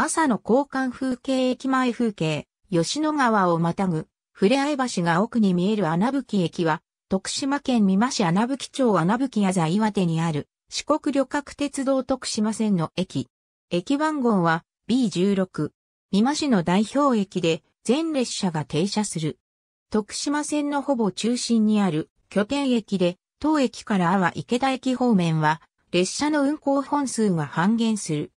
朝の交換風景駅前風景、吉野川をまたぐ、ふれあい橋が奥に見える穴吹駅は、徳島県美馬市穴吹町穴吹屋座岩手にある、四国旅客鉄道徳島線の駅。駅番号は B16。美馬市の代表駅で、全列車が停車する。徳島線のほぼ中心にある拠点駅で、当駅から阿波池田駅方面は、列車の運行本数が半減する。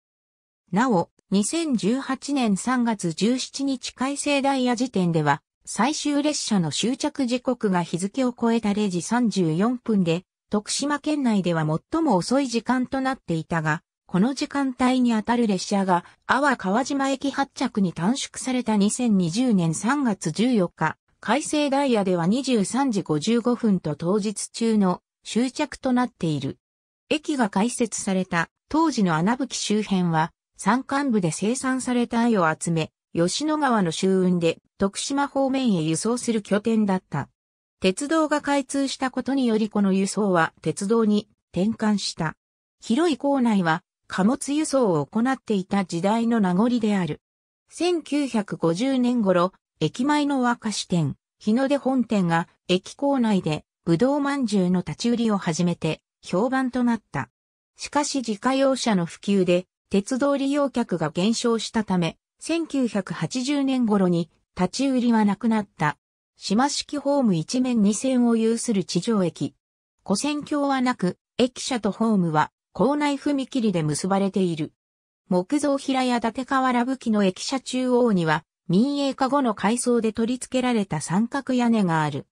なお、2018年3月17日改正ダイヤ時点では、最終列車の終着時刻が日付を超えた0時34分で、徳島県内では最も遅い時間となっていたが、この時間帯にあたる列車が、阿波川島駅発着に短縮された2020年3月14日、改正ダイヤでは23時55分と当日中の終着となっている。駅が開設された当時の穴吹周辺は山間部で生産された藍を集め、吉野川の周運で徳島方面へ輸送する拠点だった。鉄道が開通したことによりこの輸送は鉄道に転換した。広い校内は貨物輸送を行っていた時代の名残である。1950年頃、駅前の和菓子店、日の出本店が駅構内でぶどうまんじゅうの立ち売りを始めて評判となった。しかし自家用車の普及で鉄道利用客が減少したため、1980年頃に立ち売りはなくなった。島式ホーム一面二線を有する地上駅。古線橋はなく、駅舎とホームは校内踏切で結ばれている。木造平屋建川瓦武器の駅舎中央には、民営化後の改装で取り付けられた三角屋根がある。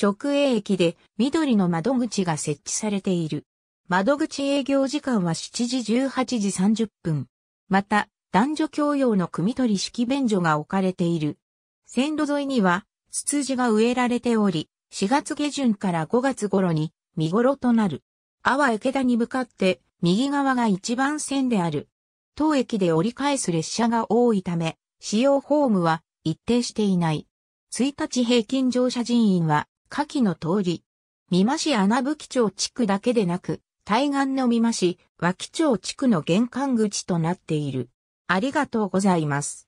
直営駅で緑の窓口が設置されている。窓口営業時間は7時18時30分。また、男女共用の汲み取り式便所が置かれている。線路沿いには、ツツジが植えられており、4月下旬から5月頃に見頃となる。阿波池田に向かって、右側が一番線である。当駅で折り返す列車が多いため、使用ホームは一定していない。1日平均乗車人員は、下記の通り。三馬市穴吹町地区だけでなく、対岸の美馬市、脇町地区の玄関口となっている。ありがとうございます。